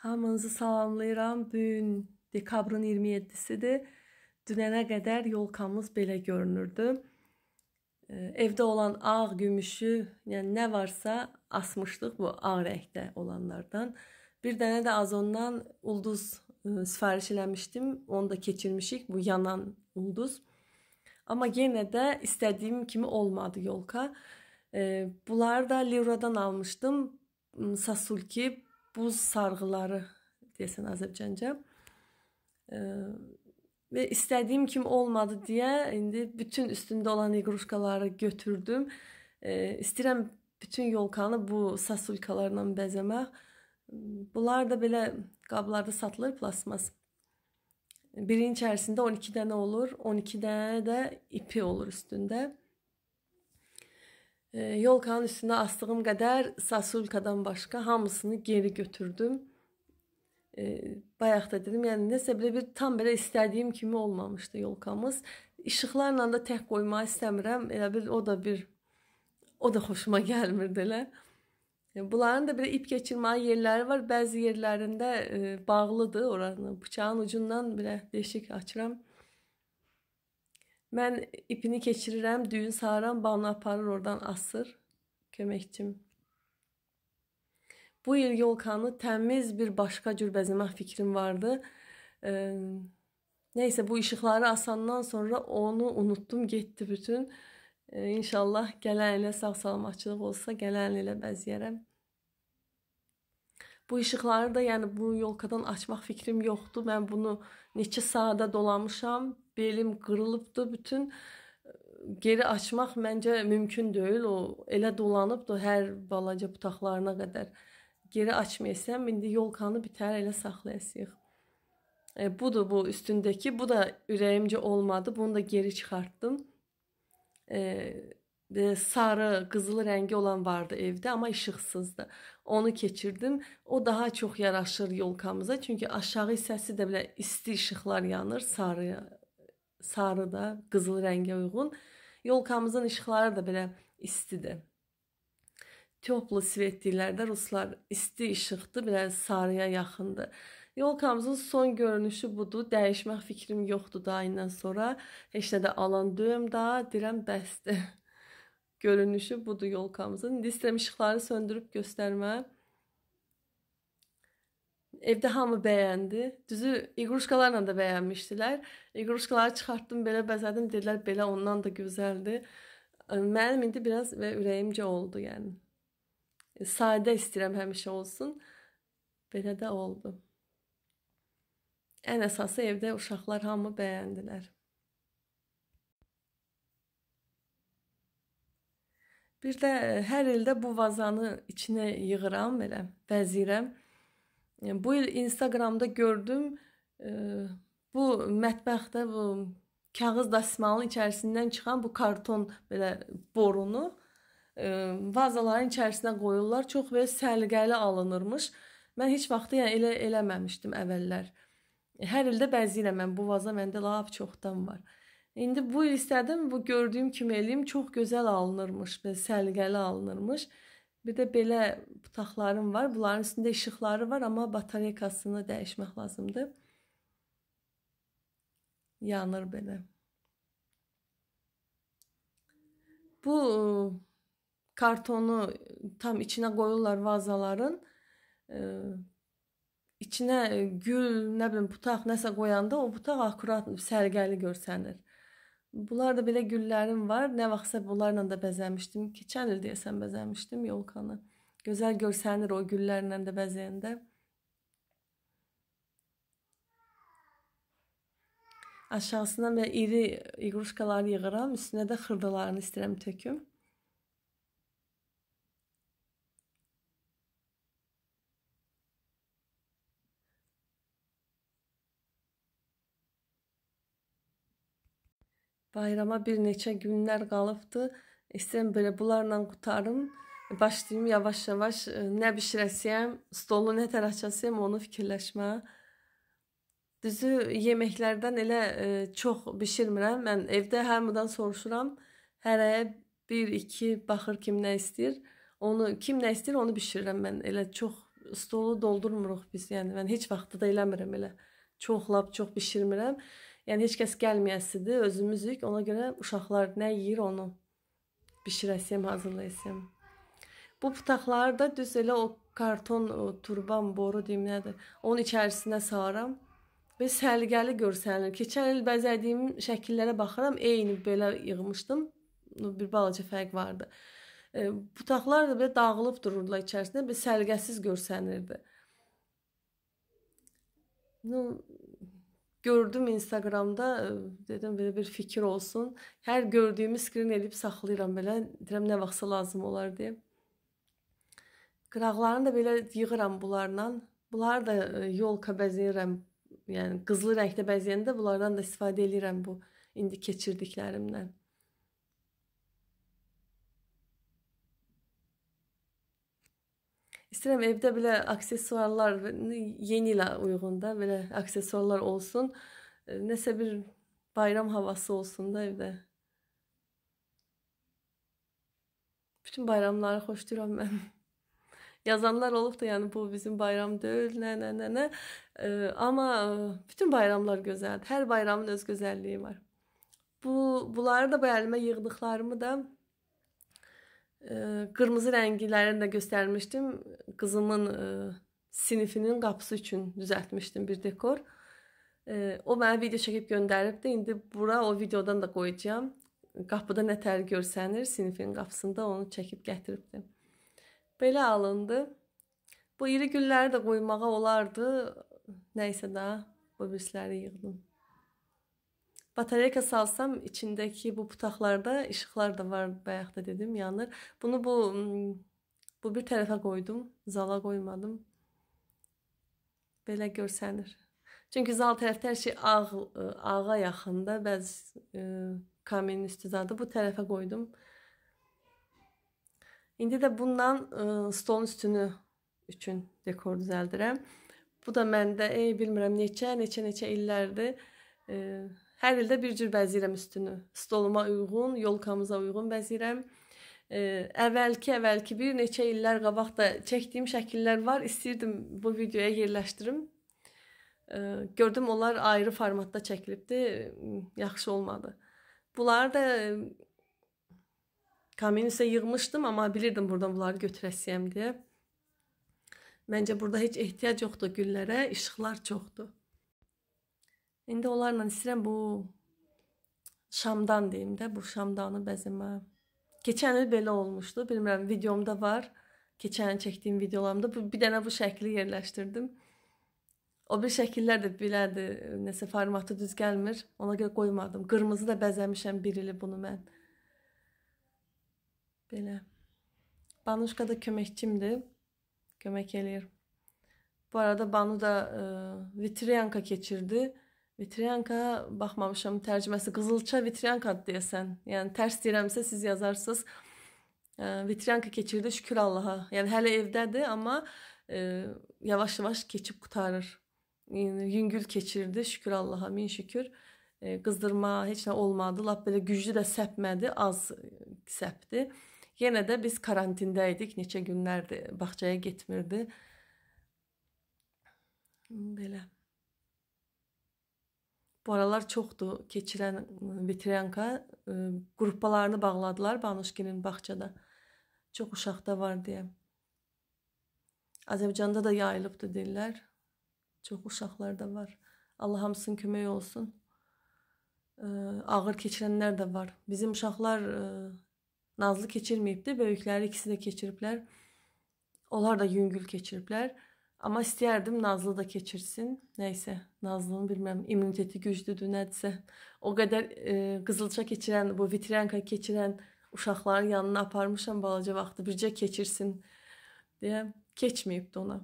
Hamınızı salamlayıram. bugün gün dekabrın 27-sidir. Dünənə qədər yolkamız belə görünürdü. Ee, Evde olan ağ, gümüşü, yəni nə varsa asmışdıq bu ağ rəngdə olanlardan. Bir dənə də Azondan ulduz e, sifariş eləmişdim. Onu da keçirmişik bu yanan ulduz. Amma yenə də istədiyim kimi olmadı yolka. Ee, bunları da Lira'dan almışdım. Sasulki buz sarğıları deyəsən Azərbaycanca. E, və istədiyim kimi olmadı deyə indi bütün üstündə olan iqruşkaları götürdüm. E, istəyirəm bütün yolkanı bu sasulkalarla bəzəmək. Bunlar da belə qablarda satılır plastmas. Birinin içərisində 12 dənə olur, 12 dənə də ipi olur üstündə. Ee, yol kan üstünde astığım qədər sasulkadan başka hamısını geri götürdüm. E, bayaq da dedim, yani nəsə belə bir tam böyle istediğim kimi olmamıştı yolkamız. İşıqlarla da tək qoymaq istəmirəm. Elə bir o da bir o da hoşuma gelmirdi elə. Bunların da bir ip geçirme yerleri var. Bazı yerlerinde e, bağlıdır oranı. Bıçağın ucundan bile değişik açıram. Ben ipini keçirirəm, düğün sarıram, balını aparır oradan asır köməkçim. Bu il yolkanı təmiz bir başqa cür bəzəmək fikrim vardı. E, neysə bu işıqları asandan sonra onu unuttum, getdi bütün. E, inşallah gələn ilə sağ salamatçılıq olsa, gələn ilə bəzəyərəm. Bu işıqları da yəni bu yolkadan açmaq fikrim yoxdur. Mən bunu neçə saata dolamışam. Belim qırılıbdı bütün geri açmaq məncə mümkün deyil. O elə dolanıbdı hər balaca butaqlarına qədər. Geri açmayasam indi yolkanı bitər elə saxlayasıq. E, budur bu üstündəki. Bu da ürəyimcə olmadı. Bunu da geri çıxartdım. Eee sarı, qızılı rəngi olan vardı evdə, amma işıqsızdı. Onu keçirdim. O daha çox yaraşır yolkamıza, çünki aşağı hissəsi də belə isti işıqlar yanır, sarı sarı da qızıl rəngə uyğun. Yolkamızın işıqları da belə istidir. Toplu svetliklərdə ruslar isti işıqdır, biraz sarıya yaxındır. Yolkamızın son görünüşü budur. Dəyişmək fikrim yoxdur da indən sonra. Heç nə də alan döyüm da, deyirəm bəsdir. görünüşü budur yolkamızın. İndi istəyirəm işıqları söndürüb göstərmə. Evdə hamı bəyəndi. Düzü iqruşkalarla da bəyənmişdilər. İqruşkaları çıxartdım, belə bəzədim, dedilər belə ondan da gözəldir. Mənim indi biraz və ürəyimcə oldu, yəni. E, sadə istəyirəm həmişə olsun. Belə də oldu. Ən əsası evdə uşaqlar hamı bəyəndilər. Bir də e, hər ildə bu vazanı içinə yığıram belə, bəzirəm. Yəni bu il Instagramda gördüm, e, bu mətbəxdə bu kağız dəsmalın içərisindən çıxan bu karton belə borunu e, vazaların içərisinə qoyurlar. Çox belə səliqəli alınırmış. Mən heç vaxt yəni elə eləməmişdim əvvəllər. Hər ildə bəzi ilə mən bu vaza məndə lap çoxdan var. İndi bu istədim, bu gördüyüm kimi eləyim, çox gözəl alınırmış, belə səliqəli alınırmış. Bir də belə butaqlarım var. Bunların üstündə işıqları var, amma batareykasını dəyişmək lazımdır. Yanır belə. Bu kartonu tam içinə qoyurlar vazaların. İçinə gül, nə bilim, butaq, nəsə qoyanda o butaq akurat, sərgəli görsənir. Bunlar da belə güllərim var. Nə vaxtsa bunlarla da bəzəmişdim. Keçən il deyəsən bəzəmişdim yolkanı. Gözəl görsənir o güllərlə də bəzəyəndə. Aşağısına belə iri iqruşkaları yığıram, üstünə də xırdalarını istəyirəm töküm. Bayrama bir neçə günlər qalıbdı. İstəyirəm belə bunlarla qutarım. Başlayım yavaş-yavaş e, nə bişirəsiyəm, stolu nə tərə açasıyam onu fikirləşməyə. Düzü yeməklərdən elə ə, e, çox bişirmirəm. Mən evdə hamıdan soruşuram. Hərəyə 1-2 baxır kim nə istəyir. Onu kim nə istəyir onu bişirirəm mən. Elə çox stolu doldurmuruq biz. Yəni mən heç vaxtı da eləmirəm elə. Çox lap çox bişirmirəm. Yəni heç kəs gəlməyəsidir, özümüzük. Ona görə uşaqlar nə yeyir onu bişirəsiyəm, hazırlayasıyam. Bu butaqları da düz elə o karton, o turban boru deyim nədir? Onun içərisinə salıram. Və səliqəli görsənir. Keçən il bəzədiyim şəkillərə baxıram, eyni belə yığmışdım. Bir balaca fərq vardı. Butaqlar e, da belə dağılıb dururdular içərisində, belə səliqəsiz görsənirdi. No, gördüm Instagramda, dedim belə bir fikir olsun. Hər gördüyümü skrin edib saxlayıram belə, deyirəm nə vaxtsa lazım olar deyə. Qıraqlarını da belə yığıram bunlarla. Bunları da yolka bəzəyirəm. Yəni qızılı rəngdə bəzəyəndə bunlardan da istifadə edirəm bu indi keçirdiklərimdən. İstəyirəm evdə belə aksesuarlar yeni ilə uyğun da belə aksesuarlar olsun. E, nəsə bir bayram havası olsun da evdə. Bütün bayramları xoşlayıram mən. Yazanlar olub da, yəni bu bizim bayram deyil, nə nə nə nə. E, amma e, bütün bayramlar gözəldir. Hər bayramın öz gözəlliyi var. Bu bunları da bu əlimə yığdıqlarımı da Qırmızı rənglərini də göstərmişdim. Qızımın e, sinifinin qapısı üçün düzəltmişdim bir dekor. O mənə video çəkib göndəribdi. İndi bura o videodan da qoyacağam. Qapıda nə tər görsənir, sinifin qapısında onu çəkib gətiribdi. Belə alındı. Bu iri gülləri də qoymağa olardı. Nəysə daha o birisləri yığdım. Bataryaka salsam içindeki bu putaqlarda işıqlar da var. Bayaq da dedim yanır. Bunu bu bu bir tərəfə qoydum. Zala qoymadım. Belə görsənir. Çünki zal tərəfdə hər şey ağ ağa yaxında. Bəzi e, kamerin üstü zadı bu tərəfə qoydum. İndi də bundan e, stolun üstünü üçün dekor düzəldirəm. Bu da məndə ey bilmirəm neçə, neçə-neçə illərdir. E, Hər ildə bir cür bəzirəm üstünü. Stoluma uyğun, yolkamıza uyğun bəzirəm. E, əvvəlki, əvvəlki bir neçə illər qabaq da çəkdiyim şəkillər var. İstəyirdim bu videoya yerləşdirim. E, gördüm onlar ayrı formatda çəkilibdi. Yaxşı olmadı. Bunları da e, Kaminisə yığmışdım, amma bilirdim buradan bunları götürəsiyəm deyə. Məncə burada heç ehtiyac yoxdur güllərə, işıqlar çoxdur. İndi onlarla istəyirəm bu şamdan deyim də, bu şamdanı bəzəmə. Keçən il belə olmuşdu. Bilmirəm, videomda var. Keçən il çəkdiyim videolarımda bu bir dənə bu şəkli yerləşdirdim. O bir şəkillər də belədir, nəsə formatı düz gəlmir. Ona görə qoymadım. Qırmızı da bəzəmişəm bir ili bunu mən. Belə. Banuşka da köməkçimdir. Kömək eləyir. Bu arada Banu da e, vitriyanka keçirdi. Vitriyanka baxmamışam tərcüməsi qızılça Vitriyanka deyəsən. Yəni tərs deyirəmsə siz yazarsınız. Vitriyanka keçirdi şükür Allaha. Yəni hələ evdədir amma yavaş-yavaş keçib qutarır. Yəni yüngül keçirdi şükür Allaha, min şükür. Qızdırma heç nə olmadı. Lap belə güclü də səpmədi, az səpdi. Yenə də biz karantində idik, neçə günlərdir bağçaya getmirdi. Belə. Bu aralar çoxdur keçirən Vitrenka qruplarını bağladılar Banuşkinin bağçada. Çox uşaqda var deyə. Azərbaycanda da yayılıbdı deyirlər. Çox uşaqlar da var. Allah hamısının kömək olsun. Ə, ağır keçirənlər də var. Bizim uşaqlar ə, nazlı keçirməyibdi. Böyükləri ikisi də keçiriblər. Onlar da yüngül keçiriblər. Amma istəyərdim Nazlı da keçirsin. Nəysə, Nazlının bilmirəm, immuniteti güclüdür, nədirsə. O qədər e, qızılça keçirən, bu vitrenka keçirən uşaqların yanına aparmışam balaca vaxtı. Bircə keçirsin deyə keçməyibdi ona.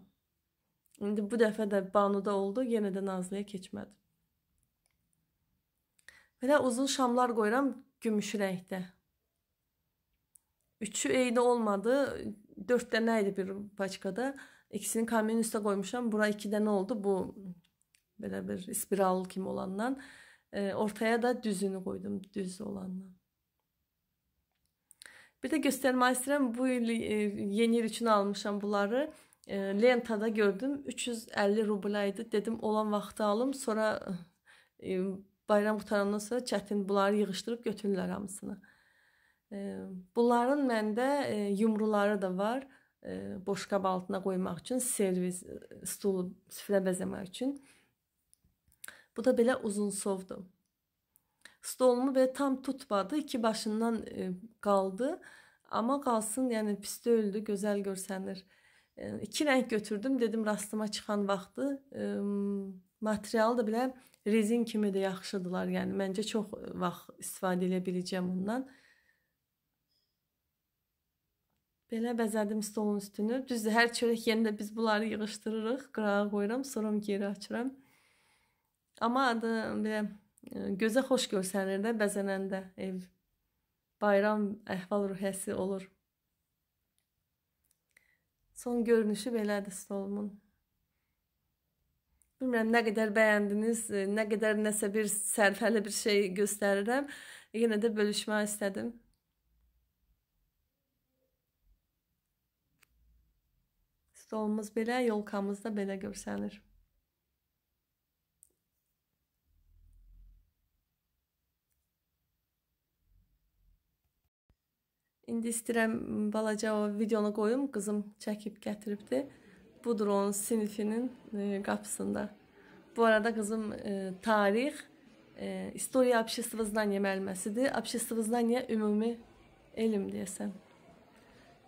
İndi bu dəfə də Banuda oldu, yenə də Nazlıya keçmədi. Belə uzun şamlar qoyuram gümüşü rəngdə. Üçü eyni olmadı, dörd dənə idi bir paçkada. İkisini kamyonun üstüne koymuşam. Bura iki dənə oldu. Bu bərabər spiral kimi olandan. E, ortaya da düzünü qoydum. Düz olandan. Bir də göstərmək istəyirəm. Bu il e, yeni il üçün almışam bunları. E, lentada gördüm. 350 rubla idi. Dedim olan vaxtı alım. Sonra e, bayram qutarandan sonra çətin bunları yığışdırıb götürürlər hamısını. E, bunların məndə e, yumruları da var. E, boşqab altına qoymaq üçün, servis, e, stulu, süfrə bəzəmək üçün. Bu da belə uzun sovdu. Stolumu belə tam tutmadı, iki başından e, qaldı. Amma qalsın, yəni pis deyildi, gözəl görsənir. İki rəng götürdüm, dedim rastıma çıxan vaxtı. Material da belə rezin kimi də yaxşıdılar. Yəni məncə çox vaxt istifadə edə biləcəm ondan. Belə bəzədim stolun üstünü. Düzdür, hər çörək yerində biz bunları yığışdırırıq, qırağa qoyuram, sonra geri açıram. Amma adı belə e, gözə xoş görsənir də bəzənəndə ev. Bayram əhval-ruhiyyəsi olur. Son görünüşü belədir stolumun. Bilmirəm nə qədər bəyəndiniz, e, nə qədər nəsə bir sərfəli bir şey göstərirəm. Yenə də bölüşmək istədim. Stolumuz belə, yolkamız da belə görsənir. İndi istəyirəm balaca o videonu qoyum, qızım çəkib gətiribdi. Budur onun sinifinin e, qapısında. Bu arada qızım e, tarix, e, istoriya abşistvızdanya məlməsidir. Abşistvızdanya ümumi elm deyəsən.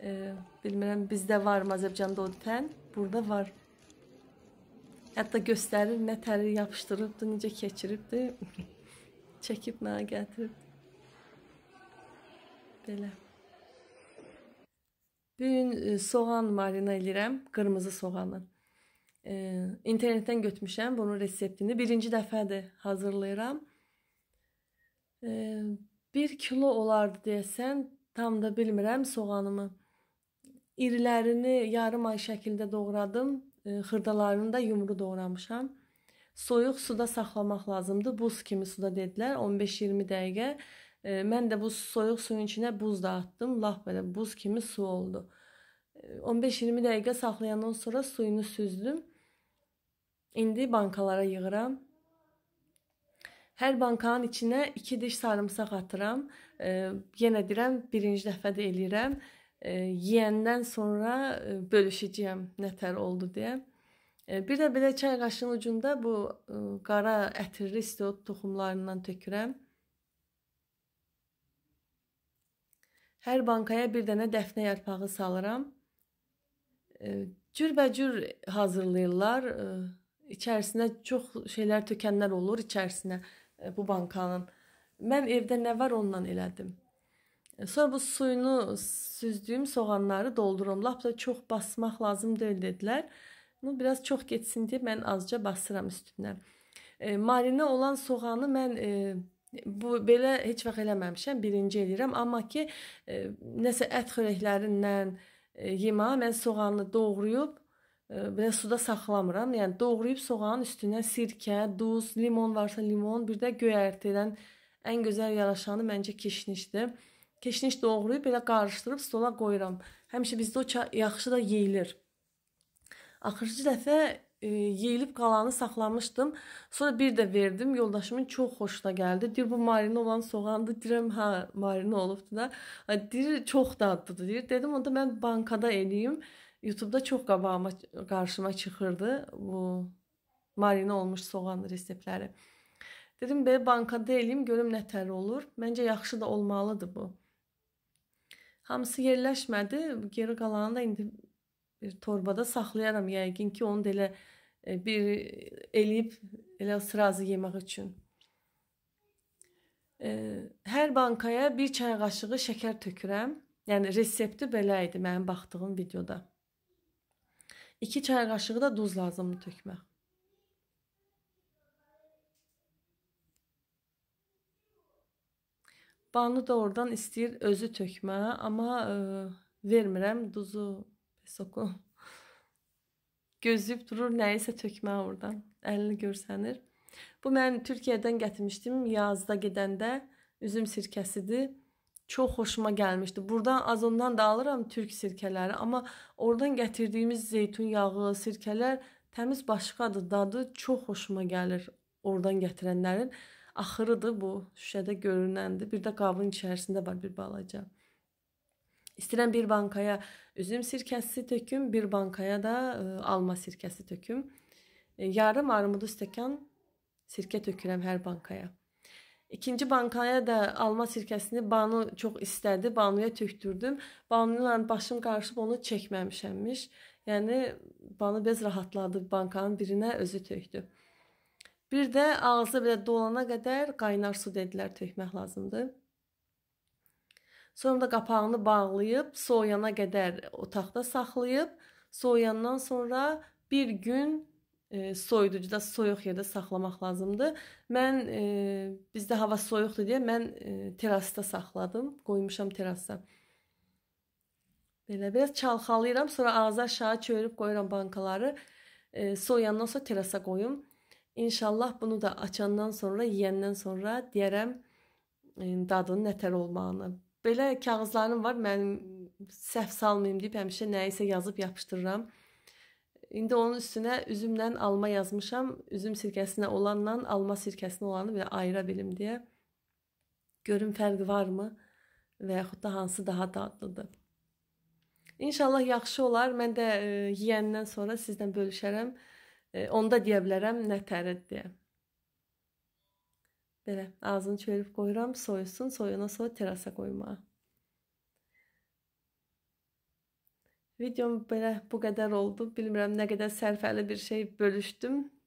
E, bilmirəm bizdə varmı Azərbaycanda o tən? Burada var. Hətta göstərir nə təri yapışdırıbdı, necə keçiribdi. Çəkib mənə gətirib. Belə. Bu gün e, soğan marina eləyirəm, qırmızı soğanı. E, internetdən götmüşəm bunun reseptini. Birinci dəfədir hazırlayıram. E, 1 kilo olardı deyəsən, tam da bilmirəm soğanımı. İrilərini yarım ay şəkildə doğradım. E, xırdalarını da yumru doğramışam. Soyuq suda saxlamaq lazımdır. Buz kimi suda dedilər 15-20 dəqiqə. E, mən də bu soyuq suyun içinə buz da atdım. Lap belə buz kimi su oldu. 15-20 e, dəqiqə saxlayandan sonra suyunu süzdüm. İndi bankalara yığıram. Hər bankanın içinə 2 diş sarımsaq atıram. Yenə deyirəm, birinci dəfə də eləyirəm e, yeyəndən sonra e, bölüşəcəyəm nətər oldu deyə. E, bir də belə çay qaşığının ucunda bu e, qara ətirli istiot toxumlarından tökürəm. Hər bankaya bir dənə dəfnə yarpağı salıram. E, cürbəcür hazırlayırlar. E, içərisinə çox şeylər tökənlər olur içərisinə e, bu bankanın. Mən evdə nə var ondan elədim. Sonra bu suyunu süzdüyüm soğanları doldurum. Lap da çox basmaq lazım deyil dedilər. Bunu biraz çox getsin deyə mən azca basıram üstünə. E, marinə olan soğanı mən e, bu belə heç vaxt eləməmişəm. Birinci eləyirəm, amma ki e, nəsə ət xörəklərindən e, yema mən soğanı doğrayıb e, belə suda saxlamıram. Yəni doğrayıb soğanın üstünə sirkə, duz, limon varsa limon, bir də göyərtidən ən gözəl yaraşanı məncə kişnişdir. Keşniş doğrayıb belə qarışdırıb stola qoyuram. Həmişə bizdə o yaxşı da yeyilir. Axırıncı dəfə e, yeyilib qalanı saxlamışdım. Sonra bir də verdim. Yoldaşımın çox xoşuna gəldi. Deyir bu marinə olan soğandı. Deyirəm hə, marinə olubdu da. Deyir çox dadlıdır. Deyir dedim onda mən bankada eləyim. YouTube-da çox qabağıma qarşıma çıxırdı bu marinə olmuş soğan reseptləri. Dedim belə bankada eləyim, görüm nətər olur. Məncə yaxşı da olmalıdır bu. Hamısı yerləşmədi. Geri qalanı da indi bir torbada saxlayaram yəqin ki, onu da elə e, bir eləyib elə sırazı yemək üçün. E, hər bankaya bir çay qaşığı şəkər tökürəm. Yəni resepti belə idi mənim baxdığım videoda. 2 çay qaşığı da duz lazımdır tökmək. Banı doğrudan istəyir özü tökmə, amma ə, e, vermirəm duzu, soku. Gözləyib durur nəyisə tökmə oradan. Əlini görsənir. Bu mən Türkiyədən gətirmişdim yazda gedəndə üzüm sirkəsidir. Çox xoşuma gəlmişdi. Burdan azondan da alıram türk sirkələri, amma oradan gətirdiyimiz zeytun yağı, sirkələr təmiz başqadır, dadı çox xoşuma gəlir oradan gətirənlərin. Axırıdır bu. Şüşədə görünəndir. Bir də qabın içərisində var bir balaca. İstəyirəm bir bankaya üzüm sirkəsi töküm, bir bankaya da ə, e, alma sirkəsi töküm. E, yarım armudu stəkan sirkə tökürəm hər bankaya. İkinci bankaya da alma sirkəsini Banu çox istədi. Banuya tökdürdüm. Banuyla başım qarışıb onu çəkməmişəmmiş. Yəni Banu bez rahatladı. Bankanın birinə özü tökdü. Bir də ağzı belə dolana qədər qaynar su dedilər tökmək lazımdır. Sonra da qapağını bağlayıb soyuyana qədər otaqda saxlayıb, soyuyandan sonra bir gün e, soyuducuda soyuq yerdə saxlamaq lazımdır. Mən e, bizdə hava soyuqdur deyə mən e, terasda saxladım, qoymuşam terasda. Belə biraz çalxalayıram, sonra ağzı aşağı çevirib qoyuram bankaları. E, soyuyandan sonra terasa qoyum. İnşallah bunu da açandan sonra, yeyəndən sonra deyərəm e, dadının nətər olmağını. Belə kağızlarım var. Mənim səhv salmayım deyib həmişə nəyisə yazıb yapışdırıram. İndi onun üstünə üzümlə alma yazmışam. Üzüm sirkəsinə olanla alma sirkəsinə olanı belə ayıra bilim deyə. Görün fərqi varmı və yaxud da hansı daha dadlıdır. İnşallah yaxşı olar. Mən də e, yeyəndən sonra sizlə bölüşərəm onda deyə bilərəm nə tərəddiyə. Belə ağzını çevirib qoyuram, soyusun, soyuna sonra terasa qoymağa. Videom belə bu qədər oldu. Bilmirəm nə qədər sərfəli bir şey bölüşdüm.